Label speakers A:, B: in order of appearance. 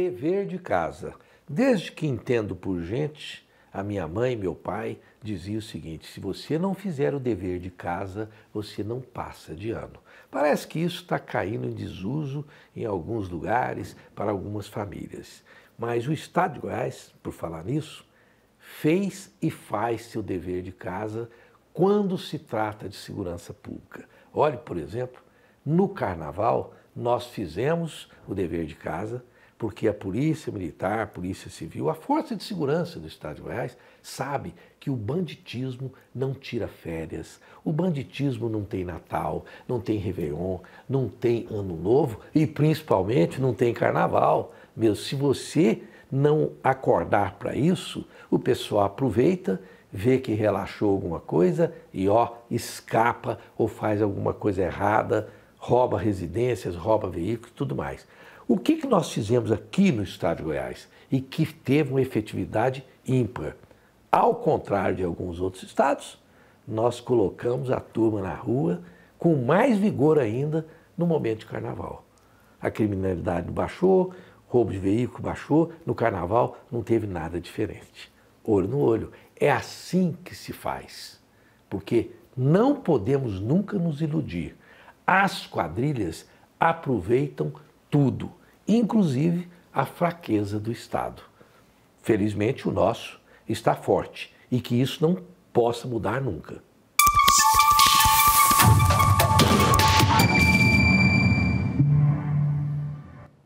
A: dever de casa. Desde que entendo por gente, a minha mãe, meu pai, dizia o seguinte: se você não fizer o dever de casa, você não passa de ano. Parece que isso está caindo em desuso em alguns lugares, para algumas famílias. Mas o Estado de Goiás, por falar nisso, fez e faz seu dever de casa quando se trata de segurança pública. Olhe, por exemplo, no carnaval, nós fizemos o dever de casa, porque a polícia militar, a polícia civil, a força de segurança do Estado de Goiás sabe que o banditismo não tira férias, o banditismo não tem Natal, não tem Réveillon, não tem Ano Novo e principalmente não tem Carnaval. Meu, se você não acordar para isso, o pessoal aproveita, vê que relaxou alguma coisa e ó, escapa ou faz alguma coisa errada rouba residências, rouba veículos, tudo mais. O que, que nós fizemos aqui no estado de Goiás e que teve uma efetividade ímpar? Ao contrário de alguns outros estados, nós colocamos a turma na rua com mais vigor ainda no momento de carnaval. A criminalidade baixou, roubo de veículo baixou, no carnaval não teve nada diferente. Olho no olho. É assim que se faz. Porque não podemos nunca nos iludir. As quadrilhas aproveitam tudo, inclusive a fraqueza do Estado. Felizmente, o nosso está forte e que isso não possa mudar nunca.